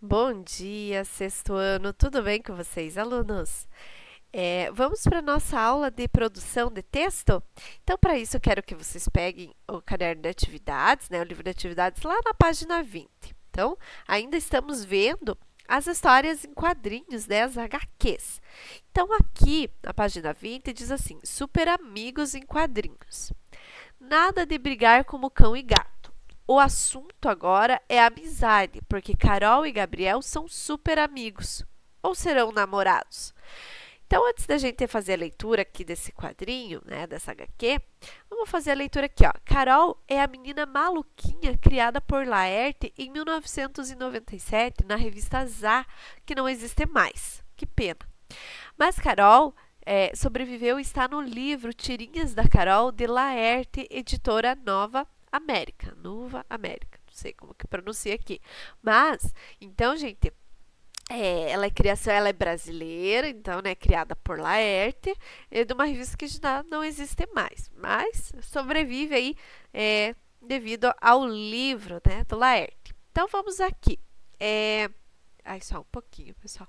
Bom dia, sexto ano, tudo bem com vocês, alunos? É, vamos para a nossa aula de produção de texto? Então, para isso, eu quero que vocês peguem o caderno de atividades, né, o livro de atividades, lá na página 20. Então, ainda estamos vendo as histórias em quadrinhos, né, as HQs. Então, aqui na página 20 diz assim: Super Amigos em Quadrinhos. Nada de brigar como cão e gato. O assunto agora é amizade, porque Carol e Gabriel são super amigos ou serão namorados. Então, antes da gente fazer a leitura aqui desse quadrinho, né, dessa HQ, vamos fazer a leitura aqui, ó. Carol é a menina maluquinha criada por Laerte em 1997 na revista Zá, que não existe mais. Que pena. Mas Carol é, sobreviveu e está no livro Tirinhas da Carol de Laerte, editora nova América, Nuva América, não sei como que pronuncia aqui. Mas, então, gente, é, ela é criação, ela é brasileira, então, né, criada por Laerte, é de uma revista que já não existe mais, mas sobrevive aí é, devido ao livro, né, do Laerte. Então, vamos aqui. É... Ai, só um pouquinho, pessoal.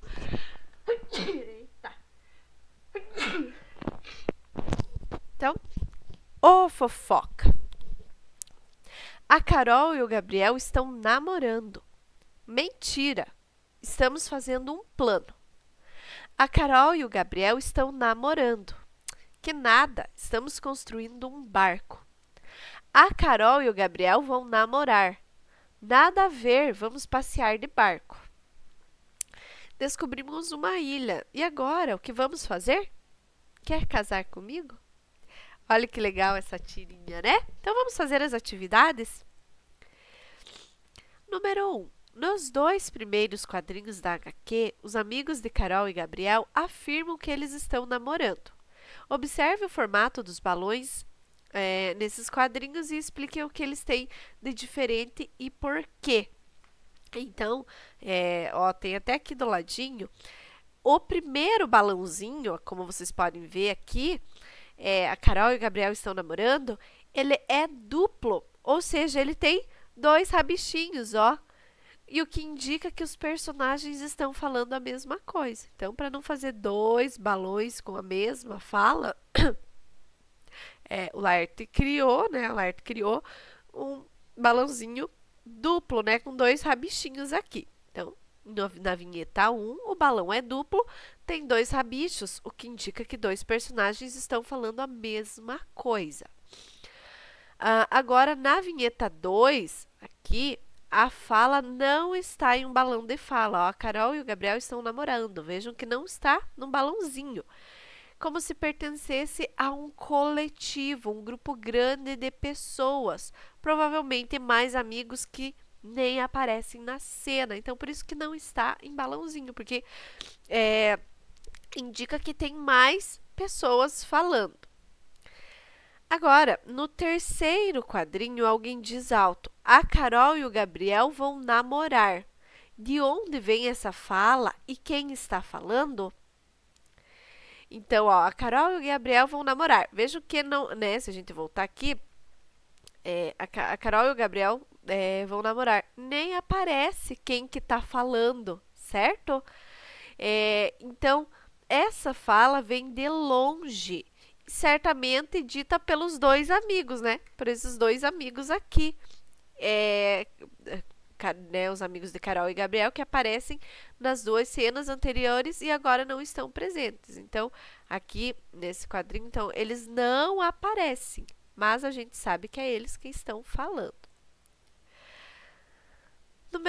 Então, o fofoca. A Carol e o Gabriel estão namorando. Mentira! Estamos fazendo um plano. A Carol e o Gabriel estão namorando. Que nada, estamos construindo um barco. A Carol e o Gabriel vão namorar. Nada a ver, vamos passear de barco. Descobrimos uma ilha e agora o que vamos fazer? Quer casar comigo? Olha que legal essa tirinha, né? Então vamos fazer as atividades? Número 1. Um, nos dois primeiros quadrinhos da HQ, os amigos de Carol e Gabriel afirmam que eles estão namorando. Observe o formato dos balões é, nesses quadrinhos e explique o que eles têm de diferente e por quê. Então, é, ó, tem até aqui do ladinho. O primeiro balãozinho, como vocês podem ver aqui, é, a Carol e o Gabriel estão namorando, ele é duplo, ou seja, ele tem dois rabichinhos, ó. E o que indica que os personagens estão falando a mesma coisa. Então, para não fazer dois balões com a mesma fala, é, o Laerte criou, né? O Laerte criou um balãozinho duplo, né? Com dois rabichinhos aqui. Então, na vinheta 1, o balão é duplo, tem dois rabichos, o que indica que dois personagens estão falando a mesma coisa. Uh, agora, na vinheta 2, aqui, a fala não está em um balão de fala. Ó, a Carol e o Gabriel estão namorando. Vejam que não está num balãozinho. Como se pertencesse a um coletivo, um grupo grande de pessoas, provavelmente mais amigos que nem aparecem na cena. Então, por isso que não está em balãozinho, porque é, indica que tem mais pessoas falando. Agora, no terceiro quadrinho, alguém diz alto: A Carol e o Gabriel vão namorar. De onde vem essa fala e quem está falando? Então, ó, a Carol e o Gabriel vão namorar. Veja que não, né? Se a gente voltar aqui, é, a, a Carol e o Gabriel é, vão namorar. Nem aparece quem que tá falando, certo? É, então, essa fala vem de longe, certamente dita pelos dois amigos, né? Por esses dois amigos aqui. É, né, os amigos de Carol e Gabriel que aparecem nas duas cenas anteriores e agora não estão presentes. Então, aqui nesse quadrinho, então, eles não aparecem, mas a gente sabe que é eles que estão falando.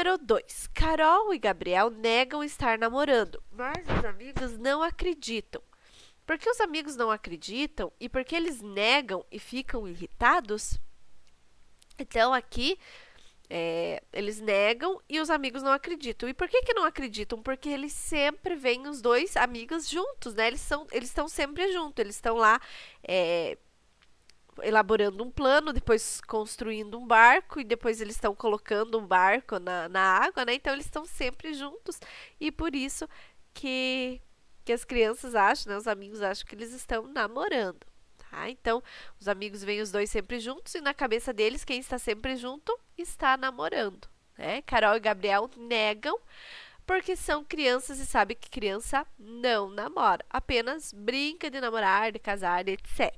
Número 2. Carol e Gabriel negam estar namorando, mas os amigos não acreditam. Por que os amigos não acreditam e por que eles negam e ficam irritados? Então, aqui, é, eles negam e os amigos não acreditam. E por que, que não acreditam? Porque eles sempre veem os dois amigos juntos, né? Eles estão eles sempre juntos, eles estão lá é, elaborando um plano, depois construindo um barco e depois eles estão colocando um barco na, na água, né? Então eles estão sempre juntos e por isso que, que as crianças acham, né? Os amigos acham que eles estão namorando. Tá? Então, os amigos vêm os dois sempre juntos e na cabeça deles, quem está sempre junto está namorando. Né? Carol e Gabriel negam porque são crianças e sabe que criança não namora, apenas brinca de namorar, de casar, etc.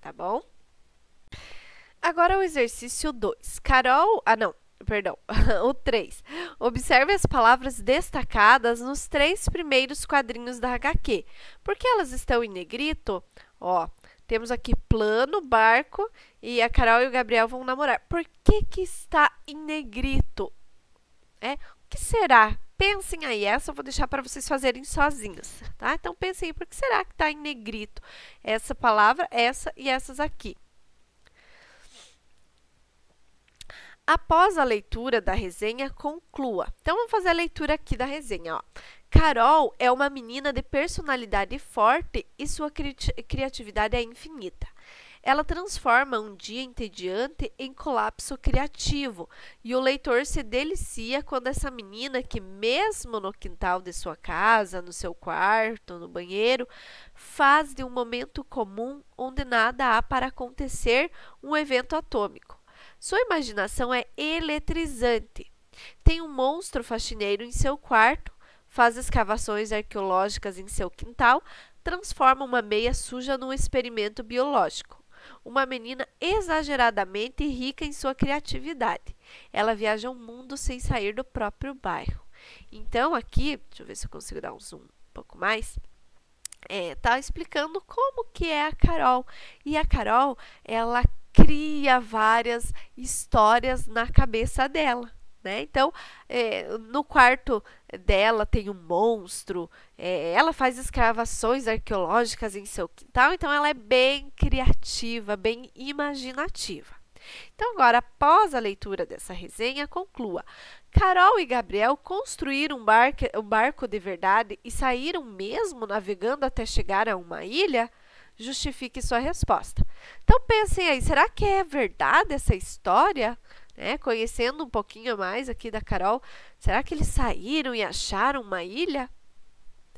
Tá bom? Agora o exercício 2. Carol. Ah, não, perdão. o 3. Observe as palavras destacadas nos três primeiros quadrinhos da HQ. Por que elas estão em negrito? Ó, temos aqui plano, barco e a Carol e o Gabriel vão namorar. Por que, que está em negrito? É, o que será? Pensem aí, essa eu vou deixar para vocês fazerem sozinhos, tá? Então pensem aí, por que será que está em negrito essa palavra, essa e essas aqui? Após a leitura da resenha, conclua. Então, vamos fazer a leitura aqui da resenha. Ó. Carol é uma menina de personalidade forte e sua cri criatividade é infinita. Ela transforma um dia entediante em colapso criativo e o leitor se delicia quando essa menina, que mesmo no quintal de sua casa, no seu quarto, no banheiro, faz de um momento comum onde nada há para acontecer um evento atômico. Sua imaginação é eletrizante. Tem um monstro faxineiro em seu quarto, faz escavações arqueológicas em seu quintal, transforma uma meia suja num experimento biológico. Uma menina exageradamente rica em sua criatividade. Ela viaja o mundo sem sair do próprio bairro. Então, aqui, deixa eu ver se eu consigo dar um zoom um pouco mais. É, tá explicando como que é a Carol. E a Carol, ela cria várias histórias na cabeça dela. Né? Então, é, no quarto dela tem um monstro, é, ela faz escavações arqueológicas em seu quintal, então ela é bem criativa, bem imaginativa. Então, agora, após a leitura dessa resenha, conclua. Carol e Gabriel construíram um, barco, um barco de verdade e saíram mesmo navegando até chegar a uma ilha? justifique sua resposta. Então pensem aí, será que é verdade essa história? Né? Conhecendo um pouquinho mais aqui da Carol, será que eles saíram e acharam uma ilha?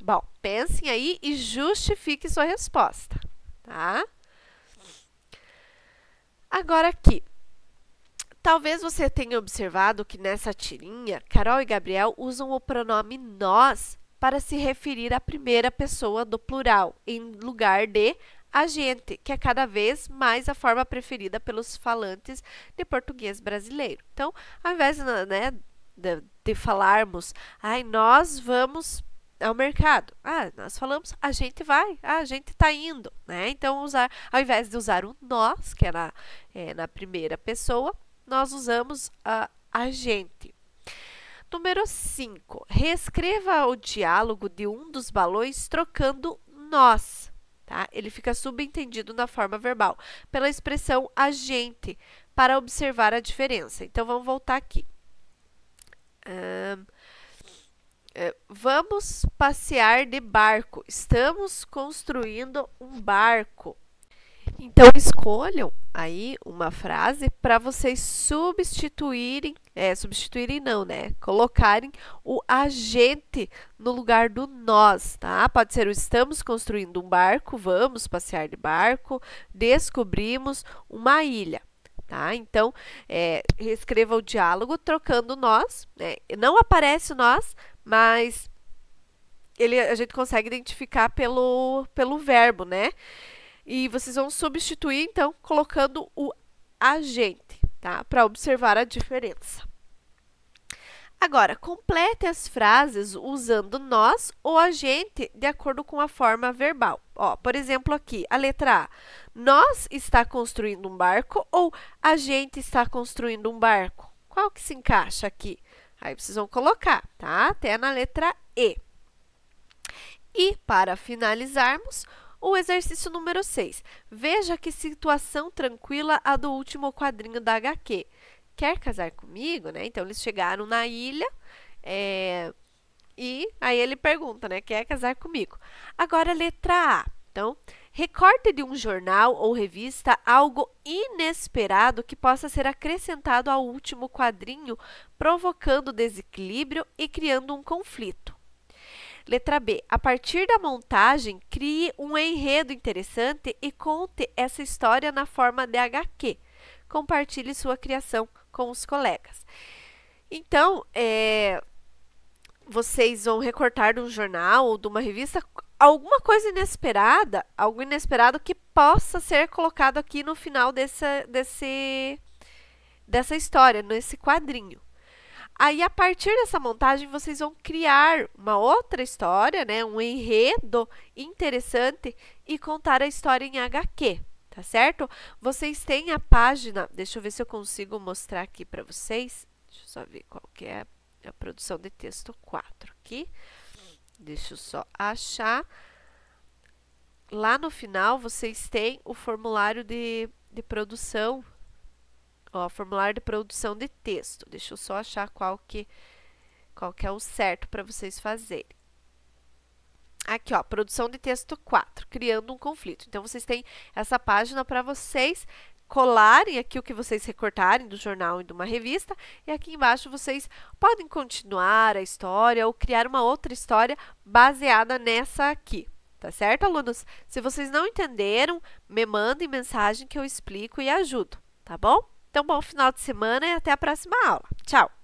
Bom, pensem aí e justifique sua resposta, tá? Agora aqui, Talvez você tenha observado que nessa tirinha, Carol e Gabriel usam o pronome nós para se referir à primeira pessoa do plural, em lugar de a gente, que é cada vez mais a forma preferida pelos falantes de português brasileiro. Então, ao invés né, né de, de falarmos, ai, nós vamos ao mercado. Ah, nós falamos, a gente vai, ah, a gente tá indo, né? Então, usar, ao invés de usar o nós, que é na, é, na primeira pessoa, nós usamos a, a gente. Número 5. Reescreva o diálogo de um dos balões trocando nós. Tá? Ele fica subentendido na forma verbal pela expressão a gente para observar a diferença. Então, vamos voltar aqui. Um, eh, vamos passear de barco. Estamos construindo um barco. Então escolham aí uma frase para vocês substituírem, é, substituírem não, né? Colocarem o agente no lugar do nós, tá? Pode ser o estamos construindo um barco, vamos passear de barco, descobrimos uma ilha. Tá? Então, é, reescreva o diálogo trocando nós. Né? Não aparece o nós, mas ele, a gente consegue identificar pelo, pelo verbo, né? E vocês vão substituir, então, colocando o agente, tá? Para observar a diferença. Agora, complete as frases usando nós ou a gente de acordo com a forma verbal. Ó, por exemplo, aqui, a letra A. Nós está construindo um barco ou a gente está construindo um barco? Qual que se encaixa aqui? Aí vocês vão colocar, tá? Até na letra E. E, para finalizarmos, o exercício número 6. Veja que situação tranquila a do último quadrinho da HQ. Quer casar comigo, né? Então eles chegaram na ilha é, e aí ele pergunta, né? Quer casar comigo? Agora letra A. Então, recorte de um jornal ou revista algo inesperado que possa ser acrescentado ao último quadrinho, provocando desequilíbrio e criando um conflito. Letra B. A partir da montagem, crie um enredo interessante e conte essa história na forma de HQ. Compartilhe sua criação com os colegas. Então, é, vocês vão recortar de um jornal ou de uma revista alguma coisa inesperada, algo inesperado que possa ser colocado aqui no final dessa, desse, dessa história, nesse quadrinho. Aí, a partir dessa montagem, vocês vão criar uma outra história, né? Um enredo interessante e contar a história em HQ, tá certo? Vocês têm a página, deixa eu ver se eu consigo mostrar aqui para vocês. Deixa eu só ver qual que é a produção de texto 4 aqui. Deixa eu só achar. Lá no final, vocês têm o formulário de, de produção Ó, formulário de produção de texto. Deixa eu só achar qual que, qual que é o certo para vocês fazerem. Aqui, ó, produção de texto 4, criando um conflito. Então, vocês têm essa página para vocês colarem aqui o que vocês recortarem do jornal e de uma revista, e aqui embaixo vocês podem continuar a história ou criar uma outra história baseada nessa aqui. Tá certo, alunos? Se vocês não entenderam, me mandem mensagem que eu explico e ajudo, tá bom? Então, bom final de semana e até a próxima aula. Tchau!